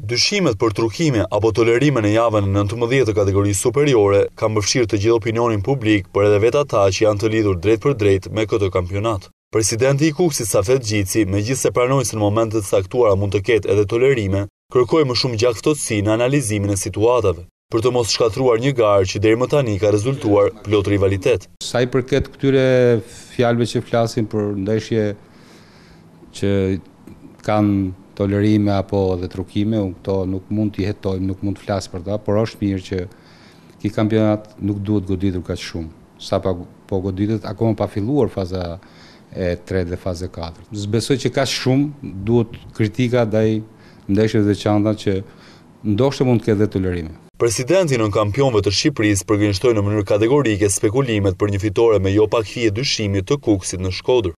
Dyshimet për trukime apo tolerime në javën në 19 të kategori superiore kanë bëfshirë të gjithë opinionin publik për edhe veta ta që janë të lidhur drejt për drejt me këtë kampionat. Presidenti i Kuksit Safet Gjici, me gjithë se pranojnë se në momentet saktuara mund të ketë edhe tolerime, kërkoj më shumë gjakftotësi në analizimin e situatave për të mos shkatruar një garë që deri më tani ka rezultuar plot rivalitet. Sa i përket këtyre fjalëve që flasin për ndeshje që kanë tolerime apo dhe trukime, unë këto nuk mund t'i jetojmë, nuk mund t'flasë për ta, por është mirë që ki kampionat nuk duhet goditur ka shumë, sa pa po goditet, akoma pa filluar faza e 3 dhe faze 4. Zbesoj që ka shumë, duhet kritika dhe ndeshët dhe qanda që ndoshtë mund t'ke dhe tolerime. Presidenti në kampionve të Shqipëris përgjënështoj në mënyrë kategorike spekulimet për një fitore me jo pak fije dyshimit të kuksit në Shkodrë.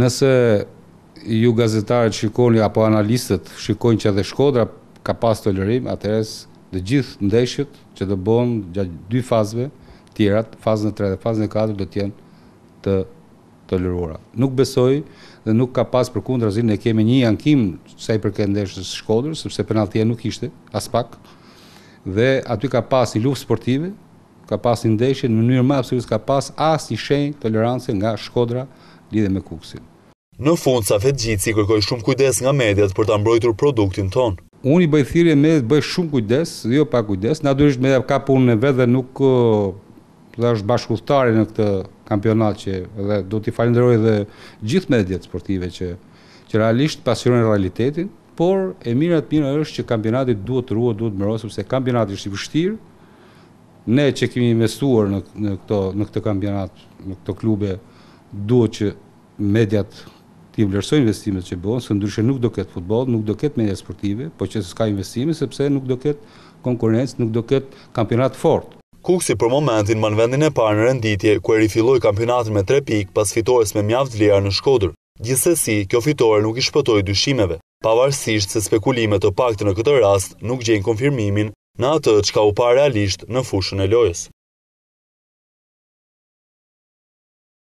Nëse ju gazetarët shikoni apo analistët shikojnë që edhe Shkodra ka pas tolerim, atëres dhe gjithë ndeshët që dhe bonë gjatë dy fazve tjerat, fazën e tre dhe fazën e katër dhe tjenë të toleruara. Nuk besoj dhe nuk ka pas për kundra zinë e kemi një ankim sa i përke ndeshës Shkodër, sepse penaltia nuk ishte, as pak, dhe aty ka pas një luft sportive, ka pas një ndeshën, në mënyrë më ka pas as një shenjë tolerancë nga Shkodra lidhe me kuksinë. Në fund, Safet Gjitsi kërkoj shumë kujdes nga medjet për të mbrojtur produktin tonë. Unë i bëjthirje me të bëj shumë kujdes, jo pa kujdes, në adurisht me ka punë në vetë dhe nuk dhe është bashkulltari në këtë kampionat që dhe do t'i falenderoj dhe gjithë medjet sportive që, që realisht pasionën realitetin, por e atë mirë është që kampionatit duhet të ruhe, duhet të mërosëm, se kampionatit është i vështirë, ne që kemi investuar në, në, këto, në këtë kampionat, në këto klube, duhet që mediat ti vlerësoj investimet që bëhen, se ndryshe nuk do ketë futboll, nuk do ketë media sportive, po që s'ka investime sepse nuk do ketë konkurrencë, nuk do ketë kampionat fort. Kuksi për momentin mban vendin e parë në renditje, ku e rifilloi kampionatin me 3 pikë pas fitores me mjaft vlerë në Shkodër. Gjithsesi, kjo fitore nuk i shpëtoi dyshimeve, pavarësisht se spekulimet të paktën në këtë rast nuk gjejnë konfirmimin në atë që ka u pa realisht në fushën e lojës.